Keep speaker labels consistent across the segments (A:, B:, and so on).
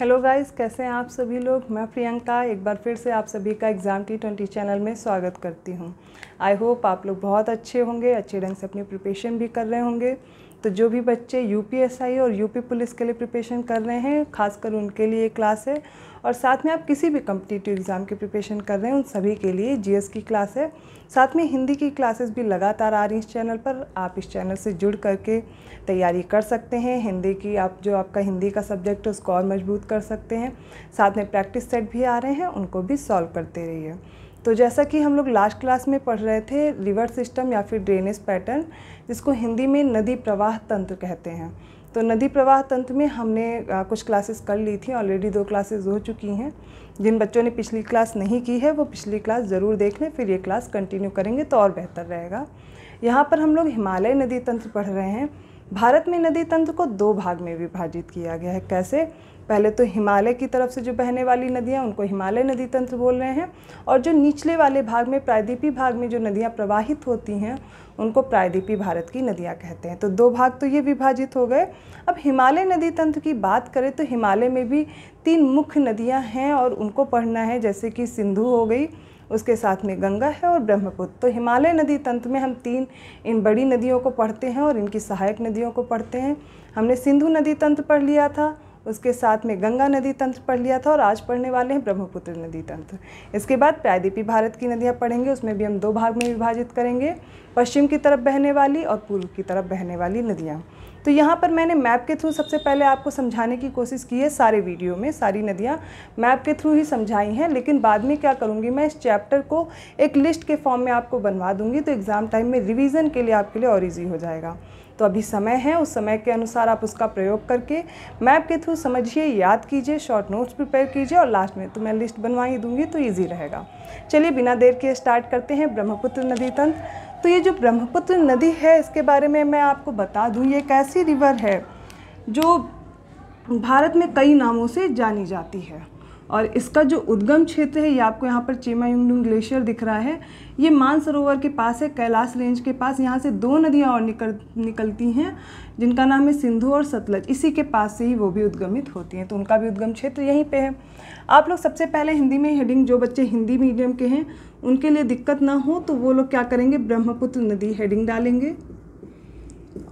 A: hello guys कैसे हैं आप सभी लोग मैं प्रियंका एक बार फिर से आप सभी का एग्ज़ाम टी ट्वेंटी चैनल में स्वागत करती हूं आई होप आप लोग बहुत अच्छे होंगे अच्छे ढंग से अपनी प्रिपरेशन भी कर रहे होंगे तो जो भी बच्चे यू और यूपी पुलिस के लिए प्रिपरेशन कर रहे हैं खासकर उनके लिए क्लास है और साथ में आप किसी भी कम्पिटिटिव एग्ज़ाम की प्रिपरेशन कर रहे हैं उन सभी के लिए जी की क्लास है साथ में हिंदी की क्लासेस भी लगातार आ रही इस चैनल पर आप इस चैनल से जुड़ करके तैयारी कर सकते हैं हिंदी की आप जो आपका हिंदी का सब्जेक्ट है उसको और मजबूत कर सकते हैं साथ में प्रैक्टिस सेट भी आ रहे हैं उनको भी सॉल्व करते रहिए तो जैसा कि हम लोग लास्ट क्लास में पढ़ रहे थे रिवर सिस्टम या फिर ड्रेनेज पैटर्न जिसको हिंदी में नदी प्रवाह तंत्र कहते हैं तो नदी प्रवाह तंत्र में हमने कुछ क्लासेस कर ली थी ऑलरेडी दो क्लासेस हो चुकी हैं जिन बच्चों ने पिछली क्लास नहीं की है वो पिछली क्लास ज़रूर देख लें फिर ये क्लास कंटिन्यू करेंगे तो और बेहतर रहेगा यहाँ पर हम लोग हिमालय नदी तंत्र पढ़ रहे हैं भारत में नदी तंत्र को दो भाग में विभाजित किया गया है कैसे पहले तो हिमालय की तरफ से जो बहने वाली नदियाँ उनको हिमालय नदी तंत्र बोल रहे हैं और जो निचले वाले भाग में प्रायद्वीपी भाग में जो नदियाँ प्रवाहित होती हैं उनको प्रायद्वीपी भारत की नदियाँ कहते हैं तो दो भाग तो ये विभाजित हो गए अब हिमालय नदी तंत्र की बात करें तो हिमालय में भी तीन मुख्य नदियाँ हैं और उनको पढ़ना है जैसे कि सिंधु हो गई उसके साथ में गंगा है और ब्रह्मपुत्र तो हिमालय नदी तंत्र में हम तीन इन बड़ी नदियों को पढ़ते हैं और इनकी सहायक नदियों को पढ़ते हैं हमने सिंधु नदी तंत्र पढ़ लिया था उसके साथ में गंगा नदी तंत्र पढ़ लिया था और आज पढ़ने वाले हैं ब्रह्मपुत्र नदी तंत्र इसके बाद प्रायद्वीपी भारत की नदियाँ पढ़ेंगे उसमें भी हम दो भाग में विभाजित करेंगे पश्चिम की तरफ बहने वाली और पूर्व की तरफ बहने वाली नदियाँ तो यहाँ पर मैंने मैप के थ्रू सबसे पहले आपको समझाने की कोशिश की है सारे वीडियो में सारी नदियाँ मैप के थ्रू ही समझाई हैं लेकिन बाद में क्या करूँगी मैं इस चैप्टर को एक लिस्ट के फॉर्म में आपको बनवा दूँगी तो एग्ज़ाम टाइम में रिविज़न के लिए आपके लिए और ईजी हो जाएगा तो अभी समय है उस समय के अनुसार आप उसका प्रयोग करके मैप के थ्रू समझिए याद कीजिए शॉर्ट नोट्स प्रिपेयर कीजिए और लास्ट में तो मैं लिस्ट बनवा ही दूँगी तो ईजी रहेगा चलिए बिना देर के स्टार्ट करते हैं ब्रह्मपुत्र नदी तंत्र तो ये जो ब्रह्मपुत्र नदी है इसके बारे में मैं आपको बता दूँ ये एक ऐसी रिवर है जो भारत में कई नामों से जानी जाती है और इसका जो उद्गम क्षेत्र है ये आपको यहाँ पर चेमायुंगडुंग ग्लेशियर दिख रहा है ये मानसरोवर के पास है कैलाश रेंज के पास यहाँ से दो नदियाँ और निकल निकलती हैं जिनका नाम है सिंधु और सतलज इसी के पास से ही वो भी उद्गमित होती हैं तो उनका भी उद्गम क्षेत्र यहीं पे है आप लोग सबसे पहले हिंदी में हेडिंग जो बच्चे हिंदी मीडियम के हैं उनके लिए दिक्कत ना हो तो वो लोग क्या करेंगे ब्रह्मपुत्र नदी हेडिंग डालेंगे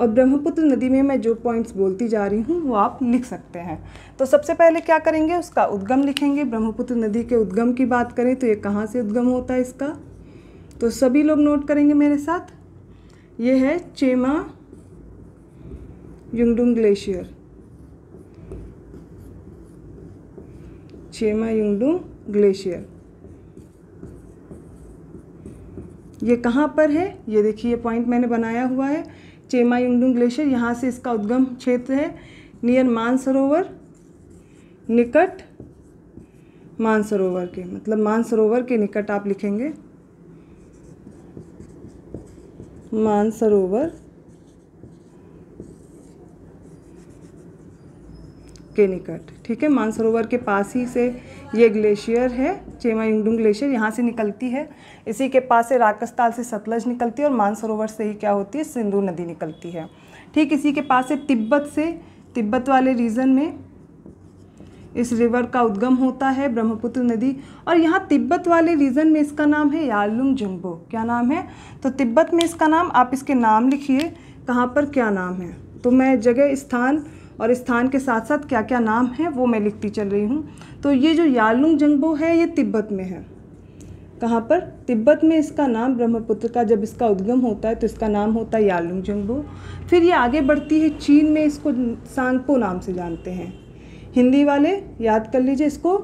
A: और ब्रह्मपुत्र नदी में मैं जो पॉइंट्स बोलती जा रही हूँ वो आप लिख सकते हैं तो सबसे पहले क्या करेंगे उसका उद्गम लिखेंगे ब्रह्मपुत्र नदी के उद्गम की बात करें तो ये कहाँ से उद्गम होता है इसका तो सभी लोग नोट करेंगे मेरे साथ ये है चेमा युंगडुंग ग्लेशियर चेमा युंगडुंग ग्लेशियर ये कहाँ पर है ये देखिए ये पॉइंट मैंने बनाया हुआ है चेमायुंगडुंग ग्लेशियर यहाँ से इसका उद्गम क्षेत्र है नियर मानसरोवर निकट मानसरोवर के मतलब मानसरोवर के निकट आप लिखेंगे मानसरोवर के निकट ठीक है मानसरोवर के पास ही से ये ग्लेशियर है युंगडुंग ग्लेशियर यहाँ से निकलती है इसी के पास से राकस्ताल से सतलज निकलती है और मानसरोवर से ही क्या होती है सिंधु नदी निकलती है ठीक इसी के पास से तिब्बत से तिब्बत वाले रीजन में इस रिवर का उद्गम होता है ब्रह्मपुत्र नदी और यहाँ तिब्बत वाले रीजन में इसका नाम है यालुम जुम्बो क्या नाम है तो तिब्बत में इसका नाम आप इसके नाम लिखिए कहाँ पर क्या नाम है तो मैं जगह स्थान और स्थान के साथ साथ क्या क्या नाम है वो मैं लिखती चल रही हूँ तो ये जो यालुंग जंगबो है ये तिब्बत में है कहाँ पर तिब्बत में इसका नाम ब्रह्मपुत्र का जब इसका उद्गम होता है तो इसका नाम होता है यालुंग जंगबो फिर ये आगे बढ़ती है चीन में इसको सांगपो नाम से जानते हैं हिंदी वाले याद कर लीजिए इसको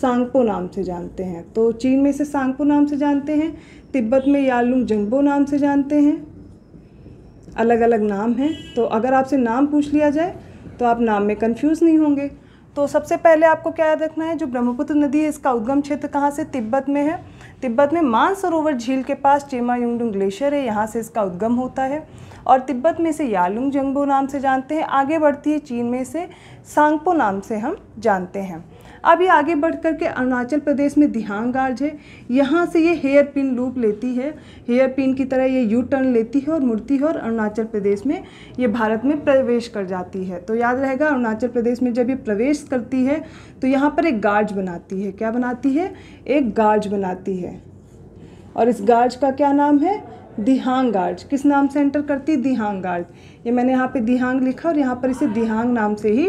A: सांगपो नाम से जानते हैं तो चीन में इसे सांगपो नाम से जानते हैं तिब्बत में यालुंग जंगबो नाम से जानते हैं अलग अलग नाम हैं तो अगर आपसे नाम पूछ लिया जाए तो आप नाम में कन्फ्यूज़ नहीं होंगे तो सबसे पहले आपको क्या याद रखना है जो ब्रह्मपुत्र नदी है इसका उद्गम क्षेत्र कहाँ से तिब्बत में है तिब्बत में मानसरोवर झील के पास चेमा युंगडुंग ग्लेशियर है यहाँ से इसका उद्गम होता है और तिब्बत में इसे यालुंग जंगबो नाम से जानते हैं आगे बढ़ती है चीन में इसे सांगपो नाम से हम जानते हैं अब ये आगे बढ़ कर के अरुणाचल प्रदेश में दिहांग आर्ज है यहाँ से ये हेयर पिन लूप लेती है हेयर पिन की तरह ये यू टर्न लेती है और मुड़ती है और अरुणाचल प्रदेश में ये भारत में प्रवेश कर जाती है तो याद रहेगा अरुणाचल प्रदेश में जब ये प्रवेश करती है तो यहाँ पर एक गार्ज बनाती है क्या बनाती है एक गार्ज बनाती है और इस गार्ज का क्या नाम है दिहांग गार्ड किस नाम से एंटर करती है दिहांग गार्ड ये मैंने यहाँ पे दिहांग लिखा और यहाँ पर इसे दिहांग नाम से ही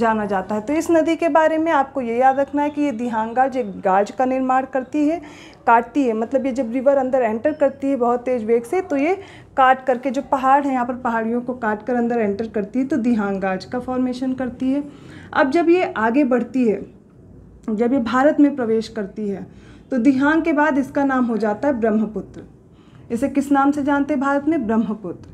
A: जाना जाता है तो इस नदी के बारे में आपको ये याद रखना है कि ये दिहांग गार्ज एक गार्ज का निर्माण करती है काटती है मतलब ये जब रिवर अंदर एंटर करती है बहुत तेज़ वेग से तो ये काट करके जो पहाड़ है यहाँ पर पहाड़ियों को काट कर अंदर एंटर करती है तो दिहांग गार्ज का फॉर्मेशन करती है अब जब ये आगे बढ़ती है जब ये भारत में प्रवेश करती है तो दिहांग के बाद इसका नाम हो जाता है ब्रह्मपुत्र इसे किस नाम से जानते भारत में ब्रह्मपुत्र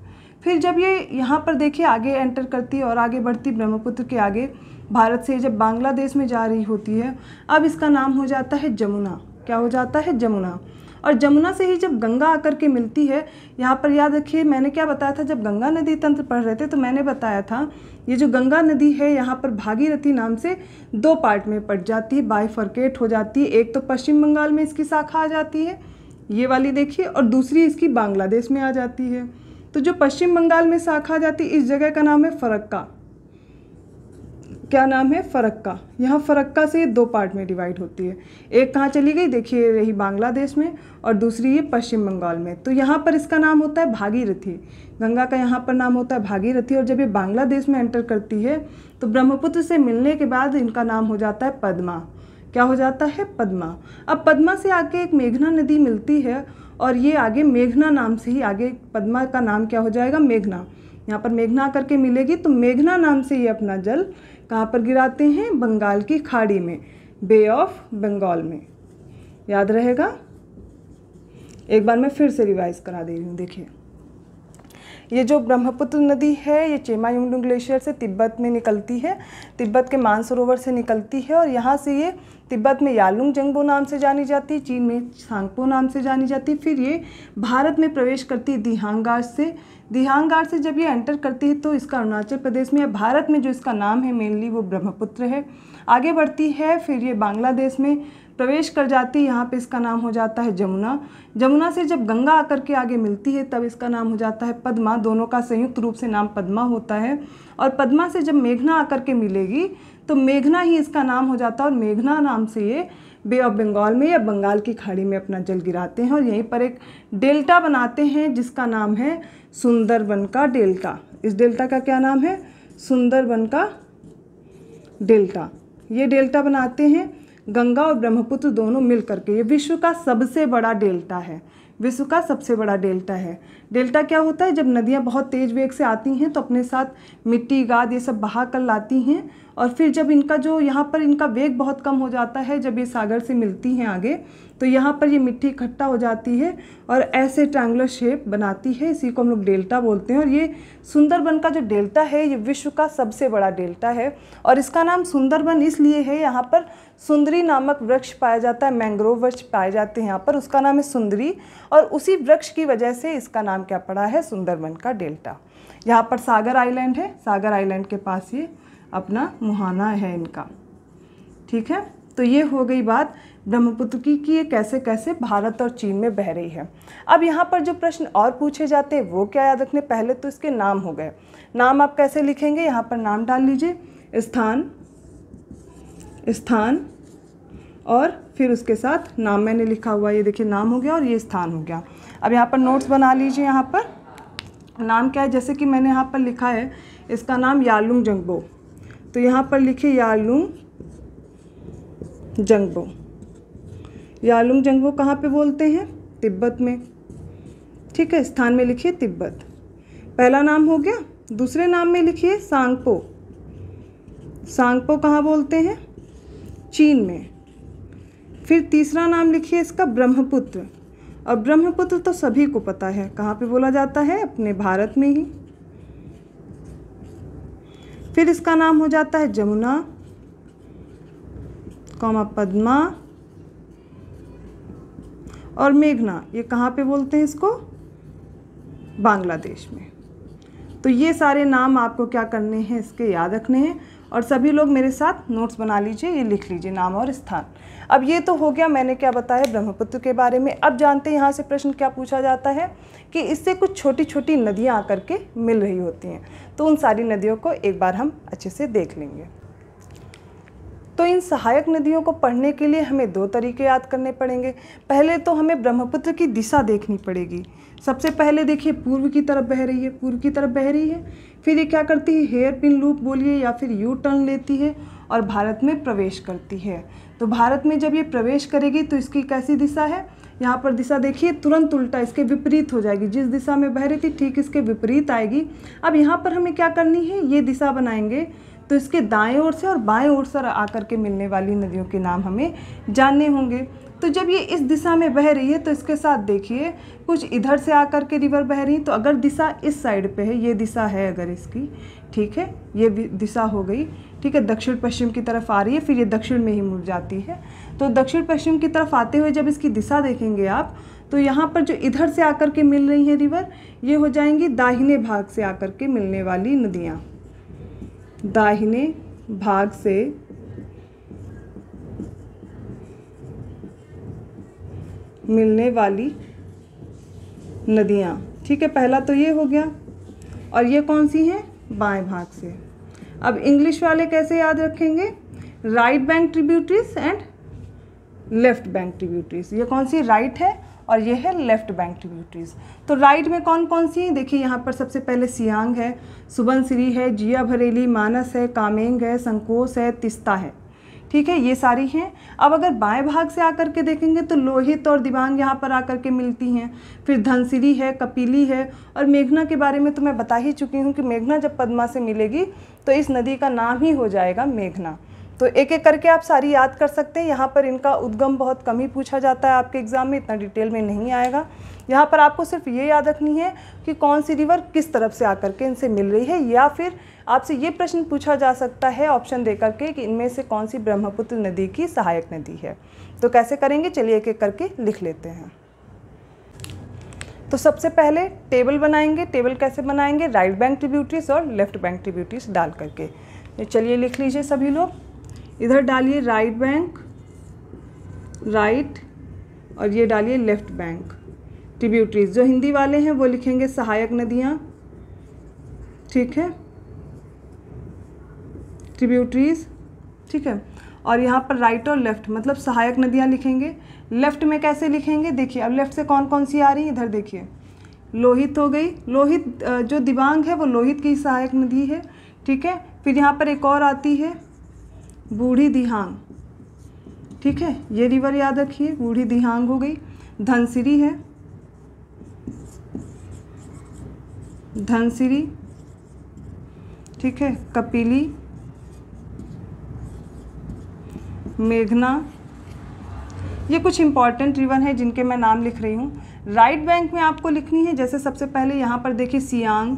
A: फिर जब ये यहाँ पर देखिए आगे एंटर करती और आगे बढ़ती ब्रह्मपुत्र के आगे भारत से जब बांग्लादेश में जा रही होती है अब इसका नाम हो जाता है जमुना क्या हो जाता है जमुना और जमुना से ही जब गंगा आकर के मिलती है यहाँ पर याद रखिए मैंने क्या बताया था जब गंगा नदी तंत्र पढ़ रहे थे तो मैंने बताया था ये जो गंगा नदी है यहाँ पर भागीरथी नाम से दो पार्ट में पट जाती है बाई हो जाती है एक तो पश्चिम बंगाल में इसकी शाखा आ जाती है ये वाली देखिए और दूसरी इसकी बांग्लादेश में आ जाती है तो जो पश्चिम बंगाल में शाखा आ जाती है इस जगह का नाम है फरक्का क्या नाम है फरक्का यहाँ फरक्का से दो पार्ट में डिवाइड होती है एक कहाँ चली गई देखिए रही बांग्लादेश में और दूसरी ये पश्चिम बंगाल में तो यहाँ पर इसका नाम होता है भागीरथी गंगा का यहाँ पर नाम होता है भागीरथी और जब ये बांग्लादेश में एंटर करती है तो ब्रह्मपुत्र से मिलने के बाद इनका नाम हो जाता है पदमा क्या हो जाता है पद्मा अब पद्मा से आके एक मेघना नदी मिलती है और ये आगे मेघना नाम से ही आगे पद्मा का नाम क्या हो जाएगा मेघना यहाँ पर मेघना करके मिलेगी तो मेघना नाम से ये अपना जल कहाँ पर गिराते हैं बंगाल की खाड़ी में बे ऑफ बंगाल में याद रहेगा एक बार मैं फिर से रिवाइज़ करा दे रही हूँ देखिए ये जो ब्रह्मपुत्र नदी है ये चेमा युंगडुंग ग्लेशियर से तिब्बत में निकलती है तिब्बत के मानसरोवर से निकलती है और यहाँ से ये तिब्बत में यालुंग जंगबो नाम से जानी जाती है चीन में सांगपो नाम से जानी जाती है फिर ये भारत में प्रवेश करती है दिहांगार से दिहांगार से जब ये एंटर करती है तो इसका अरुणाचल प्रदेश में या भारत में जो इसका नाम है मेनली वो ब्रह्मपुत्र है आगे बढ़ती है फिर ये बांग्लादेश में प्रवेश कर जाती है यहाँ पे इसका नाम हो जाता है जमुना जमुना से जब गंगा आकर के आगे मिलती है तब इसका नाम हो जाता है पद्मा दोनों का संयुक्त रूप से नाम पद्मा होता है और पद्मा से जब मेघना आकर के मिलेगी तो मेघना ही इसका नाम हो जाता है और मेघना नाम से ये बे ऑफ बंगाल में या बंगाल की खाड़ी में अपना जल गिराते हैं और यहीं पर एक डेल्टा बनाते हैं जिसका नाम है सुंदरबन का डेल्टा इस डेल्टा का क्या नाम है सुंदरबन का डेल्टा ये डेल्टा बनाते हैं गंगा और ब्रह्मपुत्र दोनों मिल करके ये विश्व का सबसे बड़ा डेल्टा है विश्व का सबसे बड़ा डेल्टा है डेल्टा क्या होता है जब नदियाँ बहुत तेज़ वेग से आती हैं तो अपने साथ मिट्टी गाद ये सब बहा कर लाती हैं और फिर जब इनका जो यहाँ पर इनका वेग बहुत कम हो जाता है जब ये सागर से मिलती हैं आगे तो यहाँ पर ये मिट्टी इकट्ठा हो जाती है और ऐसे ट्रैंगुलर शेप बनाती है इसी को हम लोग डेल्टा बोलते हैं और ये सुंदरबन का जो डेल्टा है ये विश्व का सबसे बड़ा डेल्टा है और इसका नाम सुंदरबन इसलिए है यहाँ पर सुंदरी नामक वृक्ष पाया जाता है मैंग्रोव वृक्ष पाए जाते हैं यहाँ पर उसका नाम है सुंदरी और उसी वृक्ष की वजह से इसका नाम नाम क्या पड़ा है सुंदरबन का डेल्टा यहाँ पर सागर आइलैंड है सागर आइलैंड के पास ये अपना मुहाना है इनका ठीक है तो ये हो गई बात ब्रह्मपुत्र की कि ये कैसे कैसे भारत और चीन में बह रही है अब यहाँ पर जो प्रश्न और पूछे जाते हैं वो क्या याद रखने पहले तो इसके नाम हो गए नाम आप कैसे लिखेंगे यहाँ पर नाम डाल लीजिए स्थान स्थान और फिर उसके साथ नाम मैंने लिखा हुआ ये देखिए नाम हो गया और ये स्थान हो गया अब यहाँ पर नोट्स बना लीजिए यहाँ पर नाम क्या है जैसे कि मैंने यहाँ पर लिखा है इसका नाम यालुंग जंगबो तो यहाँ पर लिखिए यालुंग जंगबो यालुंग जंगबो कहाँ पे बोलते हैं तिब्बत में ठीक है स्थान में लिखिए तिब्बत पहला नाम हो गया दूसरे नाम में लिखिए सांगपो सांगपो कहाँ बोलते हैं चीन में फिर तीसरा नाम लिखिए इसका ब्रह्मपुत्र और ब्रह्मपुत्र तो सभी को पता है कहाँ पे बोला जाता है अपने भारत में ही फिर इसका नाम हो जाता है जमुना कौमा पद्मा और मेघना ये कहाँ पे बोलते हैं इसको बांग्लादेश में तो ये सारे नाम आपको क्या करने हैं इसके याद रखने हैं और सभी लोग मेरे साथ नोट्स बना लीजिए ये लिख लीजिए नाम और स्थान अब ये तो हो गया मैंने क्या बताया ब्रह्मपुत्र के बारे में अब जानते हैं यहाँ से प्रश्न क्या पूछा जाता है कि इससे कुछ छोटी छोटी नदियाँ आकर के मिल रही होती हैं तो उन सारी नदियों को एक बार हम अच्छे से देख लेंगे तो इन सहायक नदियों को पढ़ने के लिए हमें दो तरीके याद करने पड़ेंगे पहले तो हमें ब्रह्मपुत्र की दिशा देखनी पड़ेगी सबसे पहले देखिए पूर्व की तरफ बह रही है पूर्व की तरफ बह रही है फिर ये क्या करती है हेयर पिन लूप बोलिए या फिर यू टर्न लेती है और भारत में प्रवेश करती है तो भारत में जब ये प्रवेश करेगी तो इसकी कैसी दिशा है यहाँ पर दिशा देखिए तुरंत उल्टा इसके विपरीत हो जाएगी जिस दिशा में बह रही थी ठीक इसके विपरीत आएगी अब यहाँ पर हमें क्या करनी है ये दिशा बनाएंगे तो इसके दाएं ओर से और बाएं ओर से आकर के मिलने वाली नदियों के नाम हमें जानने होंगे तो जब ये इस दिशा में बह रही है तो इसके साथ देखिए कुछ इधर से आकर के रिवर बह रही तो अगर दिशा इस साइड पे है ये दिशा है अगर इसकी ठीक है ये दिशा हो गई ठीक है दक्षिण पश्चिम की तरफ आ रही है फिर ये दक्षिण में ही मुड़ जाती है तो दक्षिण पश्चिम की तरफ आते हुए जब इसकी दिशा देखेंगे आप तो यहाँ पर जो इधर से आकर के मिल रही हैं रिवर ये हो जाएंगी दाहिने भाग से आकर के मिलने वाली नदियाँ दाहिने भाग से मिलने वाली नदियाँ ठीक है पहला तो ये हो गया और ये कौन सी हैं बाएं भाग से अब इंग्लिश वाले कैसे याद रखेंगे right bank tributaries and left bank tributaries ये कौन सी राइट right है और ये है लेफ़्ट बैंक ट्रिब्यूटरीज तो राइट में कौन कौन सी हैं देखिए यहाँ पर सबसे पहले सियांग है सुबनसिरी है जिया भरेली मानस है कामेंग है संकोस है तिस्ता है ठीक है ये सारी हैं अब अगर बाएं भाग से आकर के देखेंगे तो लोहित और दिबांग यहाँ पर आकर के मिलती हैं फिर धनसिरी है कपीली है और मेघना के बारे में तो मैं बता ही चुकी हूँ कि मेघना जब पद्मा से मिलेगी तो इस नदी का नाम ही हो जाएगा मेघना तो एक एक करके आप सारी याद कर सकते हैं यहाँ पर इनका उद्गम बहुत कम ही पूछा जाता है आपके एग्ज़ाम में इतना डिटेल में नहीं आएगा यहाँ पर आपको सिर्फ ये याद रखनी है कि कौन सी रिवर किस तरफ से आकर के इनसे मिल रही है या फिर आपसे ये प्रश्न पूछा जा सकता है ऑप्शन दे करके कि इनमें से कौन सी ब्रह्मपुत्र नदी की सहायक नदी है तो कैसे करेंगे चलिए एक एक करके लिख लेते हैं तो सबसे पहले टेबल बनाएंगे टेबल कैसे बनाएंगे राइट बैंक ट्रिब्यूटरीज और लेफ्ट बैंक ट्रिब्यूटरीज डाल करके चलिए लिख लीजिए सभी लोग इधर डालिए राइट बैंक राइट और ये डालिए लेफ्ट बैंक ट्रिब्यूटरीज जो हिंदी वाले हैं वो लिखेंगे सहायक नदियाँ ठीक है ट्रिब्यूटरीज ठीक है और यहाँ पर राइट और लेफ्ट मतलब सहायक नदियाँ लिखेंगे लेफ्ट में कैसे लिखेंगे देखिए अब लेफ्ट से कौन कौन सी आ रही है इधर देखिए लोहित हो गई लोहित जो दिबांग है वो लोहित की सहायक नदी है ठीक है फिर यहाँ पर एक और आती है बूढ़ी दिहांग ठीक है ये रिवर याद रखिए बूढ़ी दिहांग हो गई धनसिरी है धनसिरी ठीक है कपिली मेघना ये कुछ इंपॉर्टेंट रिवर हैं जिनके मैं नाम लिख रही हूँ राइट बैंक में आपको लिखनी है जैसे सबसे पहले यहाँ पर देखिए सियांग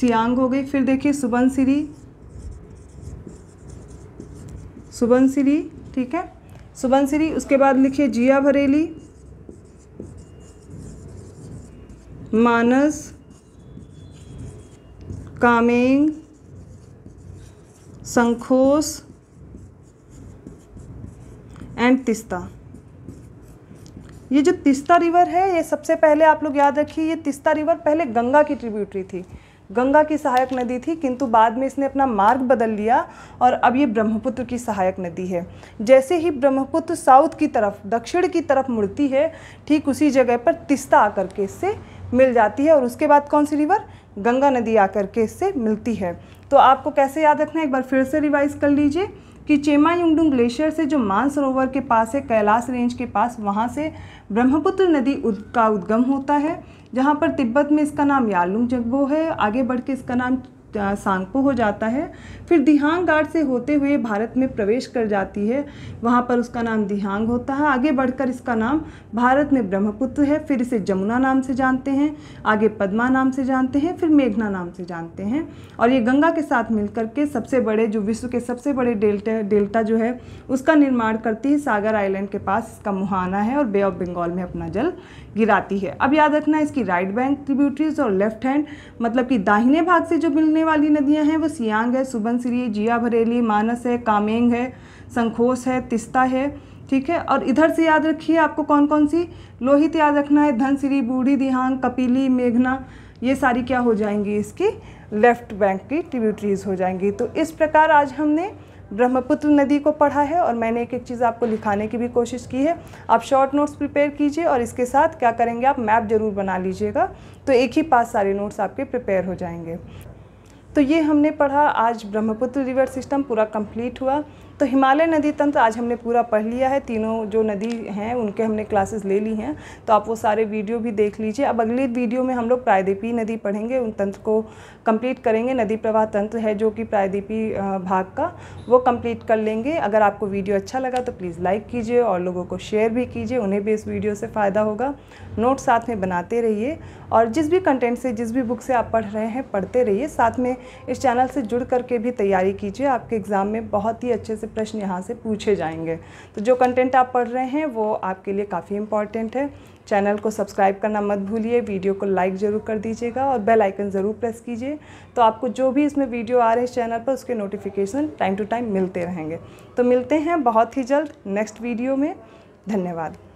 A: सियांग हो गई फिर देखिए सुबनसिरी सुबनसिरी ठीक है सुबनसिरी उसके बाद लिखिए जिया भरेली मानस कामेंग संखोस एंड तिस्ता ये जो तिस्ता रिवर है ये सबसे पहले आप लोग याद रखिए ये तिस्ता रिवर पहले गंगा की ट्रिब्यूटरी थी गंगा की सहायक नदी थी किंतु बाद में इसने अपना मार्ग बदल लिया और अब ये ब्रह्मपुत्र की सहायक नदी है जैसे ही ब्रह्मपुत्र साउथ की तरफ दक्षिण की तरफ मुड़ती है ठीक उसी जगह पर तिस्ता आकर के इससे मिल जाती है और उसके बाद कौन सी रिवर गंगा नदी आकर के इससे मिलती है तो आपको कैसे याद रखना है एक बार फिर से रिवाइज़ कर लीजिए कि चेमा युंगडुंग ग्लेशियर से जो मानसरोवर के पास है कैलाश रेंज के पास वहाँ से ब्रह्मपुत्र नदी उद, का उद्गम होता है जहाँ पर तिब्बत में इसका नाम यालुंग जगबो है आगे बढ़ के इसका नाम सांगपो हो जाता है फिर दिहांग घाट से होते हुए भारत में प्रवेश कर जाती है वहाँ पर उसका नाम दिहांग होता है आगे बढ़कर इसका नाम भारत में ब्रह्मपुत्र है फिर इसे जमुना नाम से जानते हैं आगे पद्मा नाम से जानते हैं फिर मेघना नाम से जानते हैं और ये गंगा के साथ मिलकर के सबसे बड़े जो विश्व के सबसे बड़े डेल्टा डेल्टा जो है उसका निर्माण करती है सागर आइलैंड के पास इसका मुहाना है और बे ऑफ बंगाल में अपना जल गिराती है अब याद रखना इसकी राइट बैंक ट्रिब्यूटरीज और लेफ्ट हैंड मतलब कि दाहिने भाग से जो मिलने वाली नदियाँ हैं वो सियांग है सुबनसिरी जिया भरेली मानस है कामेंग है संखोस है तिस्ता है ठीक है और इधर से याद रखिए आपको कौन कौन सी लोहित याद रखना है धनसिरी बूढ़ी दिहांग कपिली मेघना ये सारी क्या हो जाएंगी इसकी लेफ़्ट बैंक की ट्रिब्यूटरीज़ हो जाएंगी तो इस प्रकार आज हमने ब्रह्मपुत्र नदी को पढ़ा है और मैंने एक एक चीज़ आपको लिखाने की भी कोशिश की है आप शॉर्ट नोट्स प्रिपेयर कीजिए और इसके साथ क्या करेंगे आप मैप ज़रूर बना लीजिएगा तो एक ही पास सारे नोट्स आपके प्रिपेयर हो जाएंगे तो ये हमने पढ़ा आज ब्रह्मपुत्र रिवर सिस्टम पूरा कंप्लीट हुआ तो हिमालय नदी तंत्र आज हमने पूरा पढ़ लिया है तीनों जो नदी हैं उनके हमने क्लासेस ले ली हैं तो आप वो सारे वीडियो भी देख लीजिए अब अगले वीडियो में हम लोग प्रायदेपी नदी पढ़ेंगे उन तंत्र को कंप्लीट करेंगे नदी प्रवाह तंत्र है जो कि प्रायद्वीपी भाग का वो कंप्लीट कर लेंगे अगर आपको वीडियो अच्छा लगा तो प्लीज़ लाइक कीजिए और लोगों को शेयर भी कीजिए उन्हें भी इस वीडियो से फ़ायदा होगा नोट साथ में बनाते रहिए और जिस भी कंटेंट से जिस भी बुक से आप पढ़ रहे हैं पढ़ते रहिए साथ में इस चैनल से जुड़ करके भी तैयारी कीजिए आपके एग्ज़ाम में बहुत ही अच्छे से प्रश्न यहाँ से पूछे जाएंगे तो जो कंटेंट आप पढ़ रहे हैं वो आपके लिए काफ़ी इंपॉर्टेंट है चैनल को सब्सक्राइब करना मत भूलिए वीडियो को लाइक ज़रूर कर दीजिएगा और बेल आइकन ज़रूर प्रेस कीजिए तो आपको जो भी इसमें वीडियो आ रहे हैं चैनल पर उसके नोटिफिकेशन टाइम टू टाइम मिलते रहेंगे तो मिलते हैं बहुत ही जल्द नेक्स्ट वीडियो में धन्यवाद